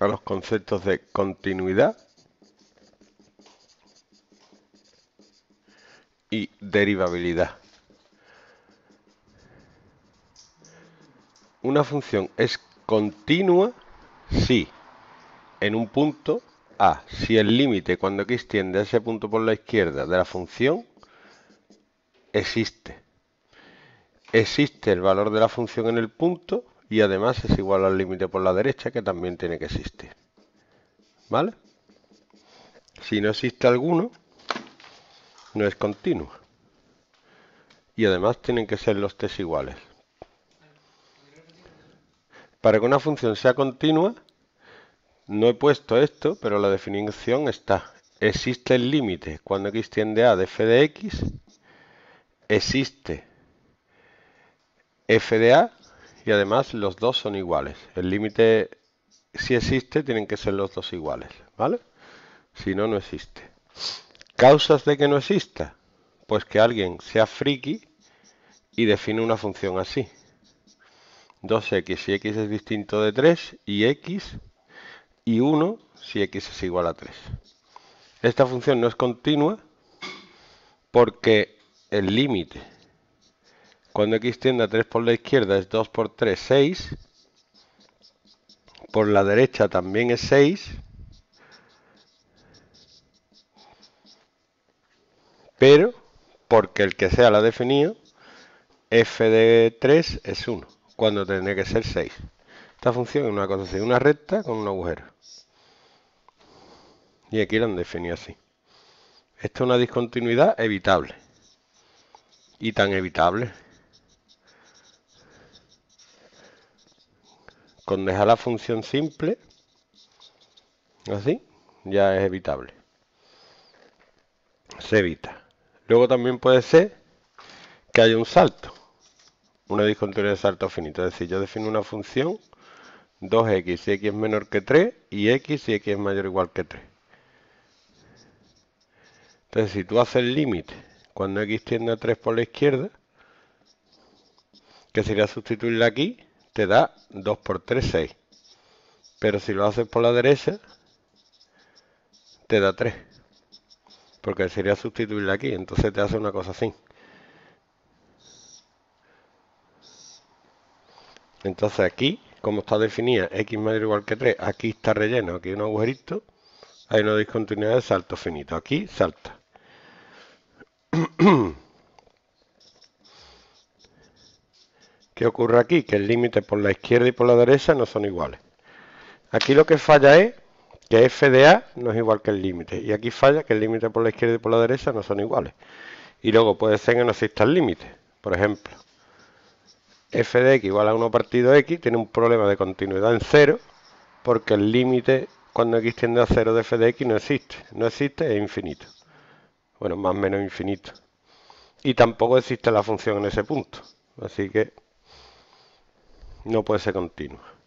a los conceptos de continuidad y derivabilidad. Una función es continua si en un punto A, si el límite cuando x tiende a ese punto por la izquierda de la función existe. Existe el valor de la función en el punto y además es igual al límite por la derecha que también tiene que existir. ¿Vale? Si no existe alguno, no es continuo. Y además tienen que ser los tres iguales. Para que una función sea continua, no he puesto esto, pero la definición está. Existe el límite cuando x tiende a de f de x. Existe f de a y además los dos son iguales. El límite, si existe, tienen que ser los dos iguales, ¿vale? Si no, no existe. Causas de que no exista. Pues que alguien sea friki y define una función así. 2x si x es distinto de 3 y x y 1 si x es igual a 3. Esta función no es continua porque el límite cuando x tiende a 3 por la izquierda es 2 por 3, 6. Por la derecha también es 6. Pero, porque el que sea la ha definido, f de 3 es 1, cuando tendría que ser 6. Esta función es una cosa así, una recta con un agujero. Y aquí la han definido así. Esto es una discontinuidad evitable. Y tan evitable. Con dejar la función simple, así, ya es evitable. Se evita. Luego también puede ser que haya un salto, una discontinuidad de salto finito. Es decir, yo defino una función 2x si x es menor que 3 y x si x es mayor o igual que 3. Entonces, si tú haces el límite cuando x tiende a 3 por la izquierda, que sería sustituirla aquí, te da 2 por 3, 6. Pero si lo haces por la derecha, te da 3. Porque sería sustituirla aquí, entonces te hace una cosa así. Entonces aquí, como está definida x mayor o igual que 3, aquí está relleno, aquí hay un agujerito, hay una discontinuidad de salto finito. Aquí salta. ¿Qué ocurre aquí? Que el límite por la izquierda y por la derecha no son iguales. Aquí lo que falla es que f de a no es igual que el límite. Y aquí falla que el límite por la izquierda y por la derecha no son iguales. Y luego puede ser que no exista el límite. Por ejemplo, f de x igual a 1 partido x tiene un problema de continuidad en 0 porque el límite cuando x tiende a 0 de f de x no existe. No existe, es infinito. Bueno, más o menos infinito. Y tampoco existe la función en ese punto. Así que no puede ser continua.